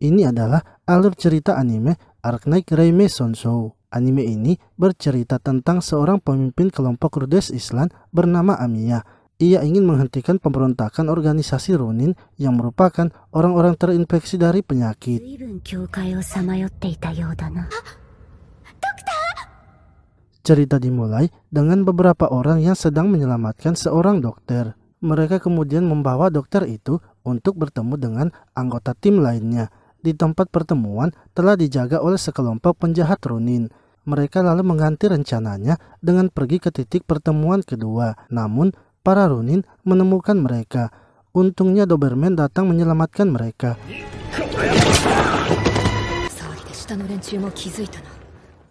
Ini adalah alur cerita anime Arknight Reime Show. Anime ini bercerita tentang seorang pemimpin kelompok Rudes Islam bernama Amiya. Ia ingin menghentikan pemberontakan organisasi Ronin yang merupakan orang-orang terinfeksi dari penyakit. Ah, cerita dimulai dengan beberapa orang yang sedang menyelamatkan seorang dokter. Mereka kemudian membawa dokter itu untuk bertemu dengan anggota tim lainnya di tempat pertemuan telah dijaga oleh sekelompok penjahat Ronin. Mereka lalu mengganti rencananya dengan pergi ke titik pertemuan kedua. Namun, para Ronin menemukan mereka. Untungnya Doberman datang menyelamatkan mereka.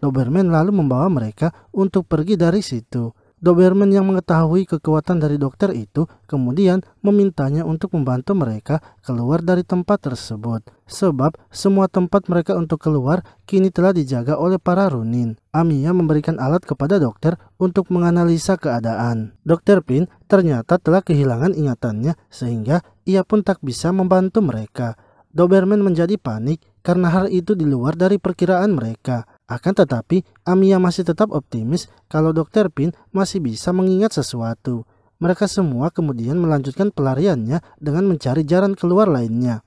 Doberman lalu membawa mereka untuk pergi dari situ. Doberman yang mengetahui kekuatan dari dokter itu kemudian memintanya untuk membantu mereka keluar dari tempat tersebut. Sebab semua tempat mereka untuk keluar kini telah dijaga oleh para runin. Amia memberikan alat kepada dokter untuk menganalisa keadaan. Dokter Pin ternyata telah kehilangan ingatannya sehingga ia pun tak bisa membantu mereka. Doberman menjadi panik karena hal itu di luar dari perkiraan mereka. Akan tetapi, Amia masih tetap optimis kalau Dokter Pin masih bisa mengingat sesuatu. Mereka semua kemudian melanjutkan pelariannya dengan mencari jalan keluar lainnya.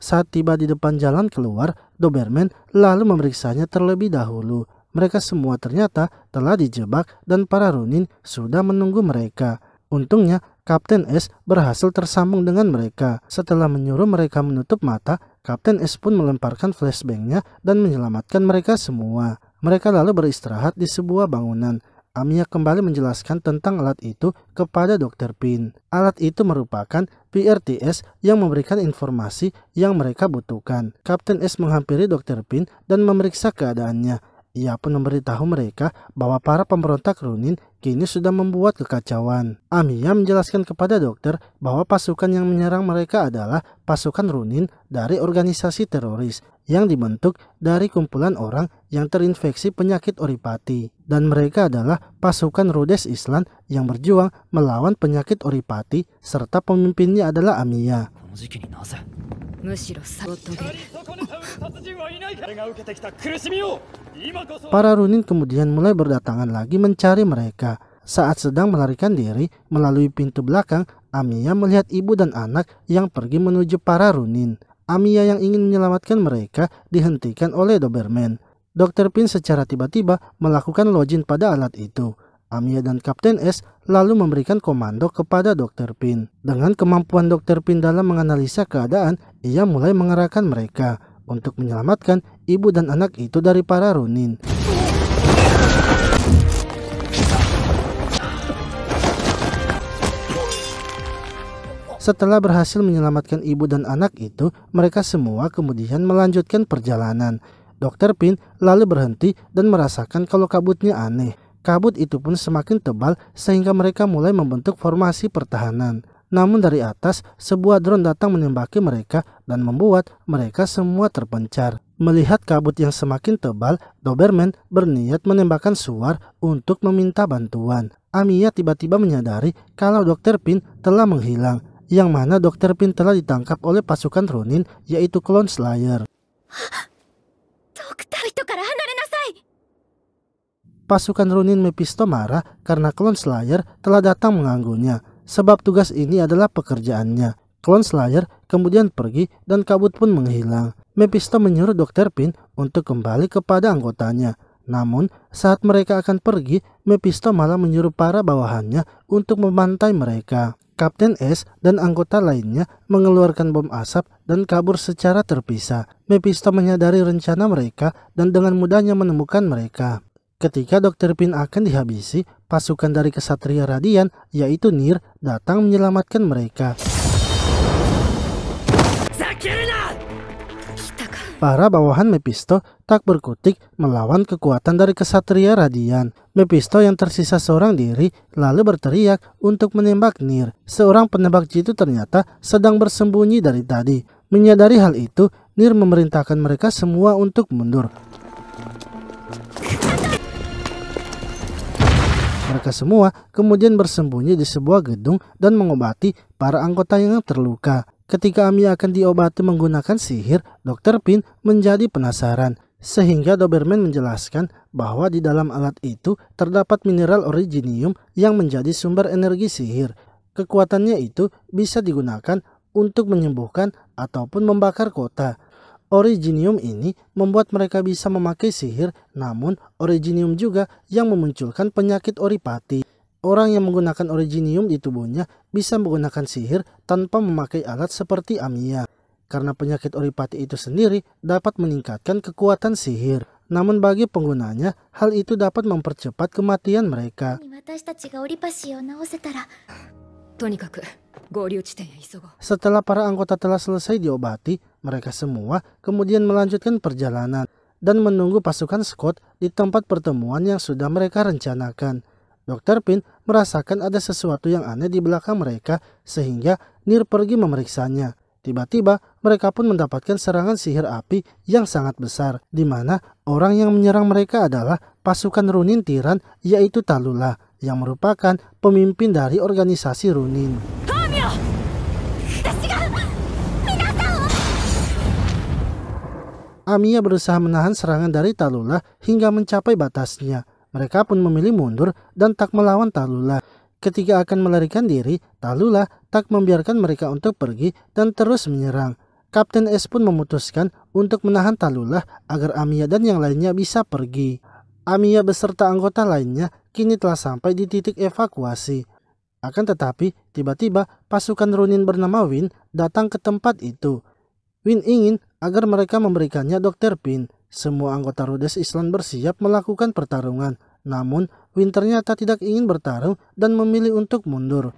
Saat tiba di depan jalan keluar, Doberman lalu memeriksanya terlebih dahulu. Mereka semua ternyata telah dijebak dan para Runin sudah menunggu mereka. Untungnya, Kapten S berhasil tersambung dengan mereka. Setelah menyuruh mereka menutup mata, Kapten S pun melemparkan flashbangnya dan menyelamatkan mereka semua. Mereka lalu beristirahat di sebuah bangunan. Amia kembali menjelaskan tentang alat itu kepada Dr. Pin. Alat itu merupakan PRTS yang memberikan informasi yang mereka butuhkan. Kapten S menghampiri Dr. Pin dan memeriksa keadaannya. Ia pun memberitahu mereka bahwa para pemberontak Runin kini sudah membuat kekacauan. Amiya menjelaskan kepada dokter bahwa pasukan yang menyerang mereka adalah pasukan Runin dari organisasi teroris yang dibentuk dari kumpulan orang yang terinfeksi penyakit oripati dan mereka adalah pasukan Rhodes Island yang berjuang melawan penyakit oripati serta pemimpinnya adalah Amiya. Para Runin kemudian mulai berdatangan lagi mencari mereka. Saat sedang melarikan diri melalui pintu belakang, Amiya melihat ibu dan anak yang pergi menuju para Runin. Amiya yang ingin menyelamatkan mereka dihentikan oleh Doberman. Dr. Pin secara tiba-tiba melakukan login pada alat itu. Amiya dan Kapten S lalu memberikan komando kepada Dr. Pin. Dengan kemampuan Dr. Pin dalam menganalisa keadaan, ia mulai mengerahkan mereka untuk menyelamatkan ibu dan anak itu dari para runin. Setelah berhasil menyelamatkan ibu dan anak itu, mereka semua kemudian melanjutkan perjalanan. Dokter Pin lalu berhenti dan merasakan kalau kabutnya aneh. Kabut itu pun semakin tebal sehingga mereka mulai membentuk formasi pertahanan. Namun dari atas, sebuah drone datang menembaki mereka dan membuat mereka semua terpencar. Melihat kabut yang semakin tebal, Doberman berniat menembakkan suar untuk meminta bantuan. Amiya tiba-tiba menyadari kalau Dr. Pin telah menghilang, yang mana Dr. Pin telah ditangkap oleh pasukan Ronin, yaitu Clone Slayer. Pasukan Ronin Mephisto marah karena Clone Slayer telah datang mengganggunya sebab tugas ini adalah pekerjaannya. Klon Slayer kemudian pergi dan kabut pun menghilang. Mephisto menyuruh Dr. Pin untuk kembali kepada anggotanya. Namun, saat mereka akan pergi, Mephisto malah menyuruh para bawahannya untuk memantai mereka. Kapten S dan anggota lainnya mengeluarkan bom asap dan kabur secara terpisah. Mephisto menyadari rencana mereka dan dengan mudahnya menemukan mereka. Ketika Dr. Pin akan dihabisi, pasukan dari kesatria Radian, yaitu Nir, datang menyelamatkan mereka. Kan Para bawahan Mephisto tak berkutik melawan kekuatan dari kesatria Radian. Mephisto yang tersisa seorang diri lalu berteriak untuk menembak Nir. Seorang penembak jitu ternyata sedang bersembunyi dari tadi. Menyadari hal itu, Nir memerintahkan mereka semua untuk mundur. Mereka semua kemudian bersembunyi di sebuah gedung dan mengobati para anggota yang terluka. Ketika Ami akan diobati menggunakan sihir, Dr. Pin menjadi penasaran. Sehingga Doberman menjelaskan bahwa di dalam alat itu terdapat mineral originium yang menjadi sumber energi sihir. Kekuatannya itu bisa digunakan untuk menyembuhkan ataupun membakar kota. Originium ini membuat mereka bisa memakai sihir, namun originium juga yang memunculkan penyakit oripati. Orang yang menggunakan originium di tubuhnya bisa menggunakan sihir tanpa memakai alat seperti amia. Karena penyakit oripati itu sendiri dapat meningkatkan kekuatan sihir. Namun bagi penggunanya, hal itu dapat mempercepat kematian mereka. Ya Setelah para anggota telah selesai diobati, mereka semua kemudian melanjutkan perjalanan dan menunggu pasukan Scott di tempat pertemuan yang sudah mereka rencanakan. Dr. Pin merasakan ada sesuatu yang aneh di belakang mereka sehingga Nir pergi memeriksanya. Tiba-tiba mereka pun mendapatkan serangan sihir api yang sangat besar, di mana orang yang menyerang mereka adalah pasukan Runin Tiran yaitu Talula yang merupakan pemimpin dari organisasi Runin. Amiya berusaha menahan serangan dari Talula hingga mencapai batasnya. Mereka pun memilih mundur dan tak melawan Talula. Ketika akan melarikan diri, Talula tak membiarkan mereka untuk pergi dan terus menyerang. Kapten S pun memutuskan untuk menahan Talula agar Amiya dan yang lainnya bisa pergi. Amiya beserta anggota lainnya kini telah sampai di titik evakuasi. Akan tetapi, tiba-tiba pasukan Ronin bernama Win datang ke tempat itu. Win ingin agar mereka memberikannya Dr. Pin. Semua anggota Rhodes Island bersiap melakukan pertarungan, namun Win ternyata tidak ingin bertarung dan memilih untuk mundur.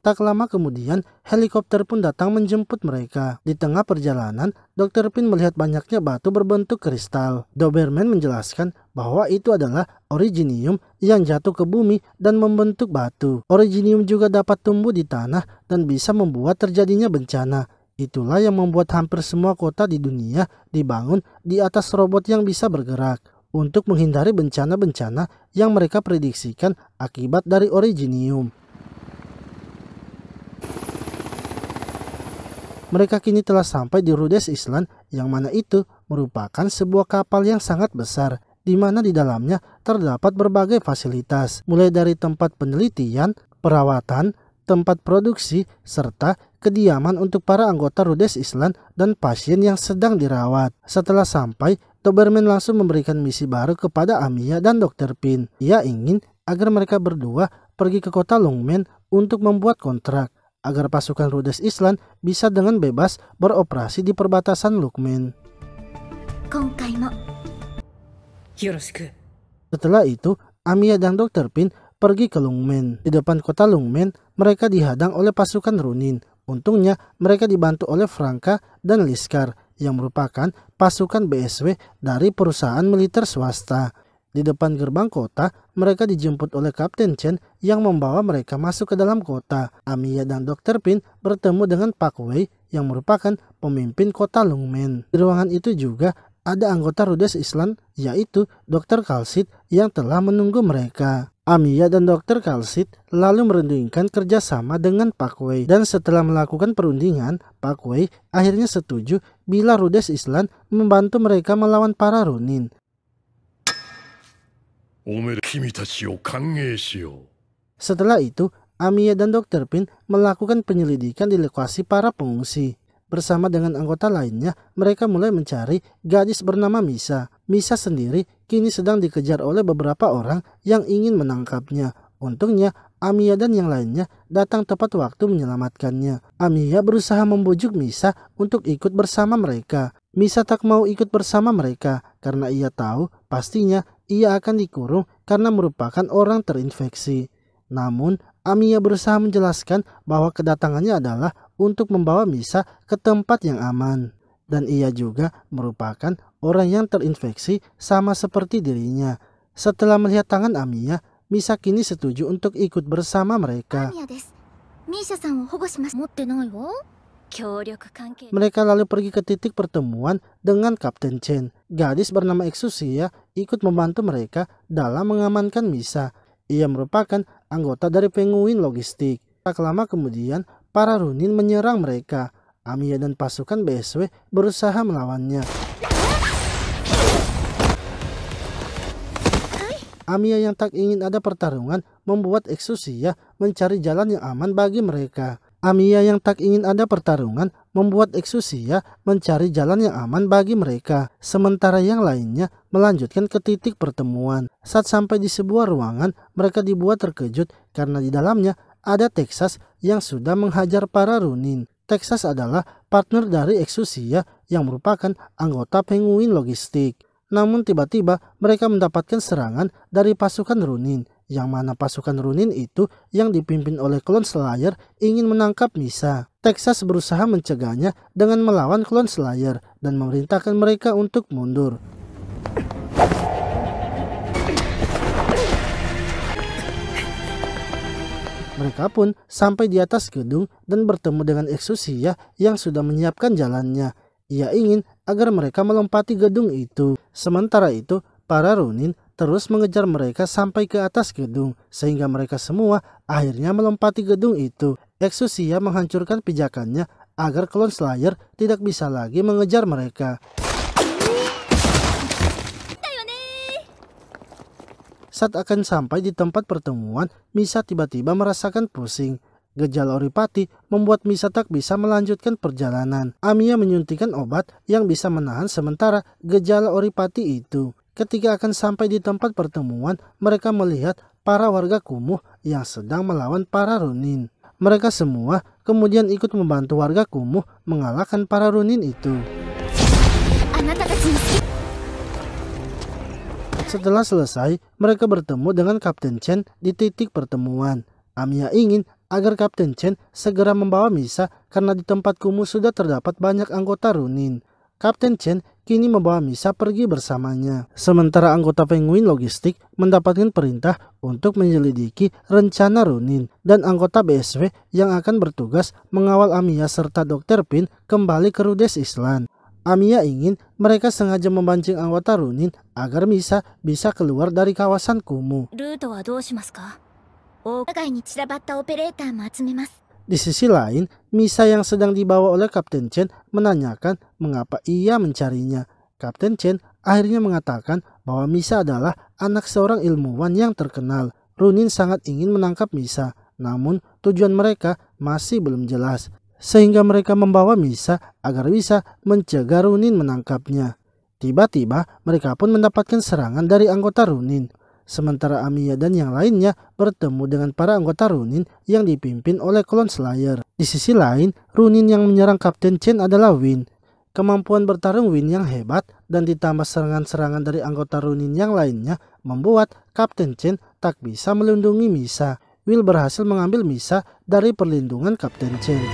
Tak lama kemudian, helikopter pun datang menjemput mereka. Di tengah perjalanan, Dr. Pin melihat banyaknya batu berbentuk kristal. Doberman menjelaskan bahwa itu adalah originium yang jatuh ke bumi dan membentuk batu. Originium juga dapat tumbuh di tanah dan bisa membuat terjadinya bencana. Itulah yang membuat hampir semua kota di dunia dibangun di atas robot yang bisa bergerak untuk menghindari bencana-bencana yang mereka prediksikan akibat dari originium. Mereka kini telah sampai di Rhodes Island yang mana itu merupakan sebuah kapal yang sangat besar di mana di dalamnya terdapat berbagai fasilitas, mulai dari tempat penelitian, perawatan, tempat produksi, serta kediaman untuk para anggota Rudes Island dan pasien yang sedang dirawat. Setelah sampai, Doberman langsung memberikan misi baru kepada Amia dan Dr. Pin. Ia ingin agar mereka berdua pergi ke kota Longmen untuk membuat kontrak agar pasukan Rudes Island bisa dengan bebas beroperasi di perbatasan Lukmin. 今回も setelah itu, Amiya dan Dr. Pin pergi ke Lungmen. Di depan kota Lungmen, mereka dihadang oleh pasukan Runin. Untungnya, mereka dibantu oleh Franka dan Liskar yang merupakan pasukan BSW dari perusahaan militer swasta. Di depan gerbang kota, mereka dijemput oleh Kapten Chen yang membawa mereka masuk ke dalam kota. Amiya dan Dr. Pin bertemu dengan Pak Wei yang merupakan pemimpin kota Lungmen. Di ruangan itu juga ada anggota Rudes Island yaitu Dr. Kalsit yang telah menunggu mereka. Amiya dan Dr. Kalsit lalu merundingkan kerjasama dengan Parkway dan setelah melakukan perundingan, Parkway akhirnya setuju bila Rudes Island membantu mereka melawan para Runin. Setelah itu, Amiya dan Dr. Pin melakukan penyelidikan di lokasi para pengungsi. Bersama dengan anggota lainnya, mereka mulai mencari gadis bernama Misa. Misa sendiri kini sedang dikejar oleh beberapa orang yang ingin menangkapnya. Untungnya, Amia dan yang lainnya datang tepat waktu menyelamatkannya. Amia berusaha membujuk Misa untuk ikut bersama mereka. Misa tak mau ikut bersama mereka karena ia tahu pastinya ia akan dikurung karena merupakan orang terinfeksi. Namun, Amia berusaha menjelaskan bahwa kedatangannya adalah untuk membawa Misa ke tempat yang aman. Dan ia juga merupakan orang yang terinfeksi sama seperti dirinya. Setelah melihat tangan Amiya, Misa kini setuju untuk ikut bersama mereka. Mereka lalu pergi ke titik pertemuan dengan Kapten Chen. Gadis bernama Exusia ikut membantu mereka dalam mengamankan Misa. Ia merupakan anggota dari penguin logistik. Tak lama kemudian, para Runin menyerang mereka. Amiya dan pasukan BSW berusaha melawannya. Amiya yang tak ingin ada pertarungan membuat Exusia mencari jalan yang aman bagi mereka. Amiya yang tak ingin ada pertarungan membuat Exusia mencari jalan yang aman bagi mereka, sementara yang lainnya melanjutkan ke titik pertemuan. Saat sampai di sebuah ruangan, mereka dibuat terkejut karena di dalamnya ada Texas yang sudah menghajar para Runin. Texas adalah partner dari Exusia yang merupakan anggota penguin logistik. Namun tiba-tiba mereka mendapatkan serangan dari pasukan Runin, yang mana pasukan Runin itu yang dipimpin oleh Clone Slayer ingin menangkap Misa. Texas berusaha mencegahnya dengan melawan Clone Slayer dan memerintahkan mereka untuk mundur. Mereka pun sampai di atas gedung dan bertemu dengan Exusia yang sudah menyiapkan jalannya. Ia ingin agar mereka melompati gedung itu. Sementara itu, para Runin terus mengejar mereka sampai ke atas gedung, sehingga mereka semua akhirnya melompati gedung itu. Exusia menghancurkan pijakannya agar klon Slayer tidak bisa lagi mengejar mereka. Saat akan sampai di tempat pertemuan, Misa tiba-tiba merasakan pusing. Gejala oripati membuat Misa tak bisa melanjutkan perjalanan. Amia menyuntikan obat yang bisa menahan sementara gejala oripati itu. Ketika akan sampai di tempat pertemuan, mereka melihat para warga kumuh yang sedang melawan para runin. Mereka semua kemudian ikut membantu warga kumuh mengalahkan para runin itu. Setelah selesai, mereka bertemu dengan Kapten Chen di titik pertemuan. Amia ya ingin agar Kapten Chen segera membawa Misa karena di tempat kumuh sudah terdapat banyak anggota Runin. Kapten Chen kini membawa Misa pergi bersamanya. Sementara anggota penguin logistik mendapatkan perintah untuk menyelidiki rencana Runin dan anggota BSW yang akan bertugas mengawal Amia ya serta Dr. Pin kembali ke Rudes Island. Amiya ingin mereka sengaja memancing anggota Runin agar Misa bisa keluar dari kawasan kumuh. Di sisi lain, Misa yang sedang dibawa oleh Kapten Chen menanyakan mengapa ia mencarinya. Kapten Chen akhirnya mengatakan bahwa Misa adalah anak seorang ilmuwan yang terkenal. Runin sangat ingin menangkap Misa, namun tujuan mereka masih belum jelas sehingga mereka membawa Misa agar bisa mencegah Runin menangkapnya. Tiba-tiba mereka pun mendapatkan serangan dari anggota Runin. Sementara Amiya dan yang lainnya bertemu dengan para anggota Runin yang dipimpin oleh klon Slayer. Di sisi lain, Runin yang menyerang Kapten Chen adalah Win. Kemampuan bertarung Win yang hebat dan ditambah serangan-serangan dari anggota Runin yang lainnya membuat Kapten Chen tak bisa melindungi Misa. Will berhasil mengambil Misa dari perlindungan Kapten Chen.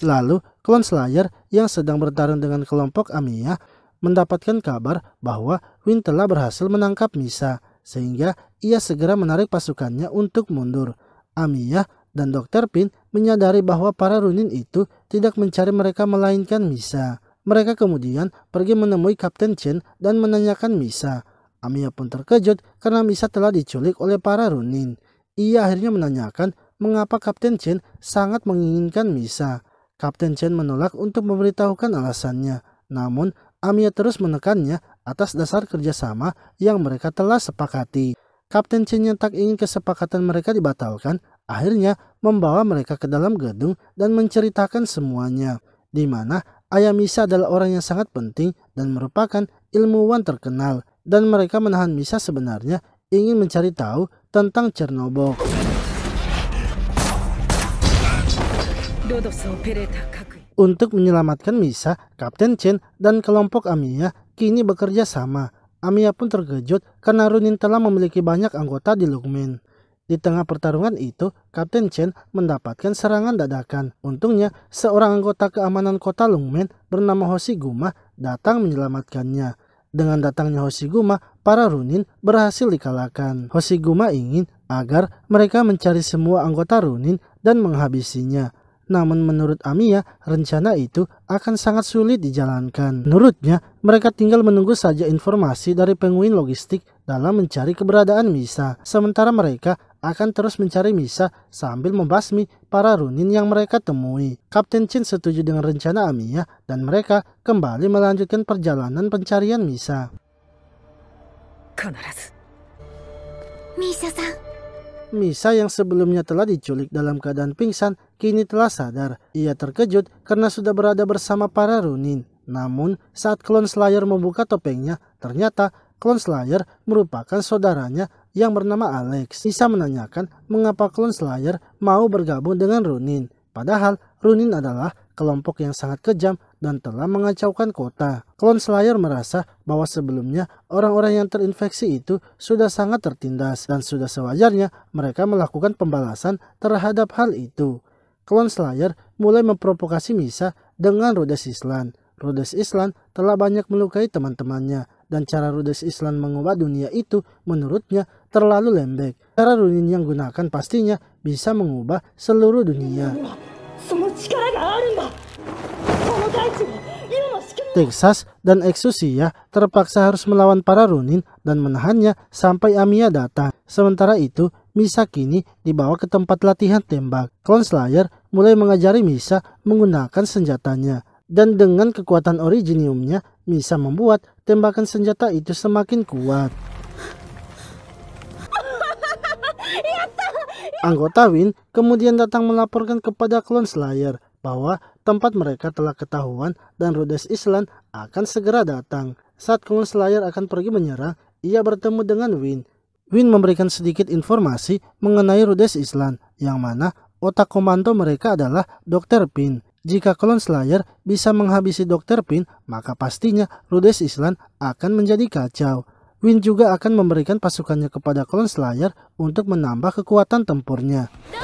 Lalu, klon Slayer yang sedang bertarung dengan kelompok Amiya mendapatkan kabar bahwa Win telah berhasil menangkap Misa, sehingga ia segera menarik pasukannya untuk mundur. Amiya dan Dr. Pin menyadari bahwa para Runin itu tidak mencari mereka melainkan Misa. Mereka kemudian pergi menemui Kapten Chen dan menanyakan Misa. Amiya pun terkejut karena Misa telah diculik oleh para Runin. Ia akhirnya menanyakan mengapa Kapten Chen sangat menginginkan misa. Kapten Chen menolak untuk memberitahukan alasannya, namun Amia terus menekannya atas dasar kerjasama yang mereka telah sepakati. Kapten Chen yang tak ingin kesepakatan mereka dibatalkan, akhirnya membawa mereka ke dalam gedung dan menceritakan semuanya, di mana Ayah Misa adalah orang yang sangat penting dan merupakan ilmuwan terkenal, dan mereka menahan Misa sebenarnya ingin mencari tahu tentang Chernobyl. Untuk menyelamatkan Misa, Kapten Chen dan kelompok Amiya kini bekerja sama. Amiya pun terkejut karena Runin telah memiliki banyak anggota di Lukmen. Di tengah pertarungan itu, Kapten Chen mendapatkan serangan dadakan. Untungnya, seorang anggota keamanan kota Lungmen bernama Hoshiguma datang menyelamatkannya. Dengan datangnya Hoshiguma, para Runin berhasil dikalahkan. Hoshiguma ingin agar mereka mencari semua anggota Runin dan menghabisinya. Namun menurut Amia, rencana itu akan sangat sulit dijalankan. Menurutnya, mereka tinggal menunggu saja informasi dari penguin logistik dalam mencari keberadaan Misa. Sementara mereka akan terus mencari Misa sambil membasmi para Runin yang mereka temui. Kapten Chin setuju dengan rencana Amia dan mereka kembali melanjutkan perjalanan pencarian Misa. Misa-san. Misa yang sebelumnya telah diculik dalam keadaan pingsan kini telah sadar. Ia terkejut karena sudah berada bersama para Runin. Namun, saat klon Slayer membuka topengnya, ternyata klon Slayer merupakan saudaranya yang bernama Alex. Misa menanyakan mengapa klon Slayer mau bergabung dengan Runin. Padahal Runin adalah kelompok yang sangat kejam dan telah mengacaukan kota. Klon Slayer merasa bahwa sebelumnya orang-orang yang terinfeksi itu sudah sangat tertindas dan sudah sewajarnya mereka melakukan pembalasan terhadap hal itu. Klon Slayer mulai memprovokasi Misa dengan Rhodes Island. Rhodes Island telah banyak melukai teman-temannya dan cara Rhodes Island mengubah dunia itu menurutnya terlalu lembek. Cara Runin yang gunakan pastinya bisa mengubah seluruh dunia. Texas dan Exusia terpaksa harus melawan para Runin dan menahannya sampai Amiya datang. Sementara itu, Misa kini dibawa ke tempat latihan tembak. Clone Slayer mulai mengajari Misa menggunakan senjatanya. Dan dengan kekuatan originiumnya, Misa membuat tembakan senjata itu semakin kuat. Anggota Win kemudian datang melaporkan kepada klon Slayer bahwa tempat mereka telah ketahuan dan Rudes Island akan segera datang. Saat klon Slayer akan pergi menyerang, ia bertemu dengan Win. Win memberikan sedikit informasi mengenai Rudes Island, yang mana otak komando mereka adalah Dr. Pin. Jika klon Slayer bisa menghabisi Dr. Pin, maka pastinya Rudes Island akan menjadi kacau. Win juga akan memberikan pasukannya kepada Clone Slayer untuk menambah kekuatan tempurnya. Ya,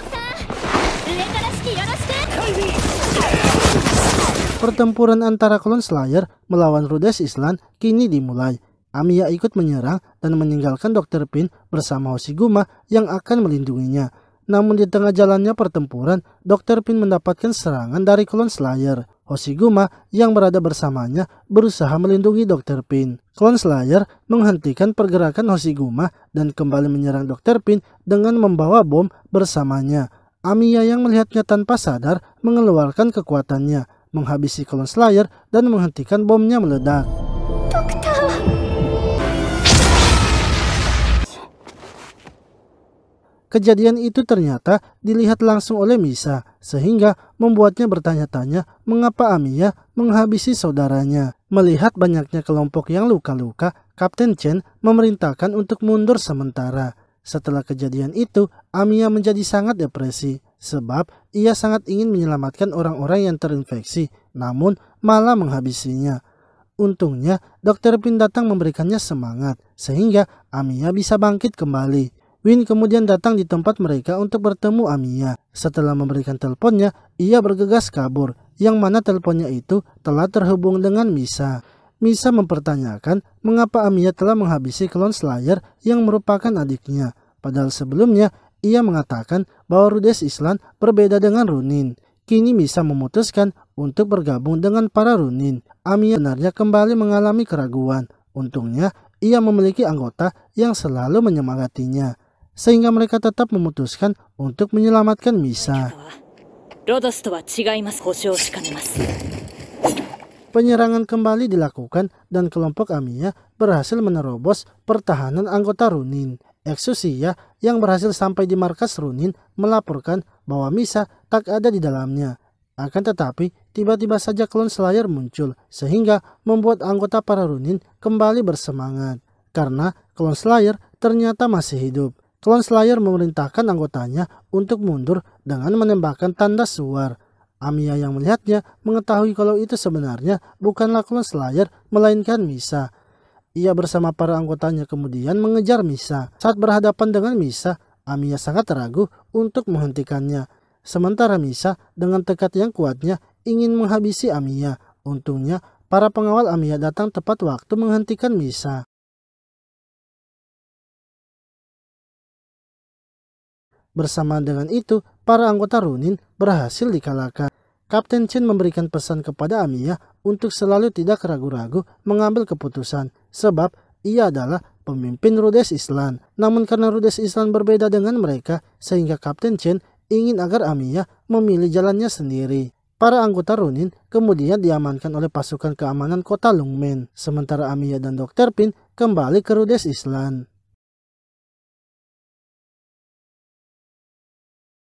pertempuran antara Clone Slayer melawan Rudes Island kini dimulai. Amiya ikut menyerang dan meninggalkan Dr. Pin bersama Hoshiguma yang akan melindunginya. Namun di tengah jalannya pertempuran, Dr. Pin mendapatkan serangan dari Clone Slayer. Hoshiguma yang berada bersamanya berusaha melindungi Dr. Pin. Klon Slayer menghentikan pergerakan Hoshiguma dan kembali menyerang Dr. Pin dengan membawa bom bersamanya. Amiya yang melihatnya tanpa sadar mengeluarkan kekuatannya, menghabisi Klon Slayer dan menghentikan bomnya meledak. Kejadian itu ternyata dilihat langsung oleh Misa, sehingga membuatnya bertanya-tanya mengapa Amiya menghabisi saudaranya. Melihat banyaknya kelompok yang luka-luka, Kapten Chen memerintahkan untuk mundur sementara. Setelah kejadian itu, Amiya menjadi sangat depresi, sebab ia sangat ingin menyelamatkan orang-orang yang terinfeksi, namun malah menghabisinya. Untungnya, dokter Pin datang memberikannya semangat, sehingga Amiya bisa bangkit kembali. Win kemudian datang di tempat mereka untuk bertemu Amiya. Setelah memberikan teleponnya, ia bergegas kabur, yang mana teleponnya itu telah terhubung dengan Misa. Misa mempertanyakan mengapa Amiya telah menghabisi klon Slayer yang merupakan adiknya. Padahal sebelumnya, ia mengatakan bahwa Rudes Islan berbeda dengan Runin. Kini Misa memutuskan untuk bergabung dengan para Runin. Amiya benarnya kembali mengalami keraguan. Untungnya, ia memiliki anggota yang selalu menyemangatinya sehingga mereka tetap memutuskan untuk menyelamatkan Misa. Penyerangan kembali dilakukan dan kelompok Amiya berhasil menerobos pertahanan anggota Runin. Exusia yang berhasil sampai di markas Runin melaporkan bahwa Misa tak ada di dalamnya. Akan tetapi, tiba-tiba saja klon Slayer muncul sehingga membuat anggota para Runin kembali bersemangat karena klon Slayer ternyata masih hidup. Tuan Slayer memerintahkan anggotanya untuk mundur dengan menembakkan tanda suar. Amia yang melihatnya mengetahui kalau itu sebenarnya bukanlah Tuan Slayer, melainkan Misa. Ia bersama para anggotanya kemudian mengejar Misa. Saat berhadapan dengan Misa, Amia sangat ragu untuk menghentikannya. Sementara Misa dengan tekad yang kuatnya ingin menghabisi Amia. Untungnya, para pengawal Amia datang tepat waktu menghentikan Misa. Bersama dengan itu, para anggota Runin berhasil dikalahkan. Kapten Chen memberikan pesan kepada Amiya untuk selalu tidak ragu-ragu mengambil keputusan, sebab ia adalah pemimpin Rudes Island. Namun karena Rudes Island berbeda dengan mereka, sehingga Kapten Chen ingin agar Amiya memilih jalannya sendiri. Para anggota Runin kemudian diamankan oleh pasukan keamanan kota Lungmen, sementara Amiya dan Dr. Pin kembali ke Rudes Island.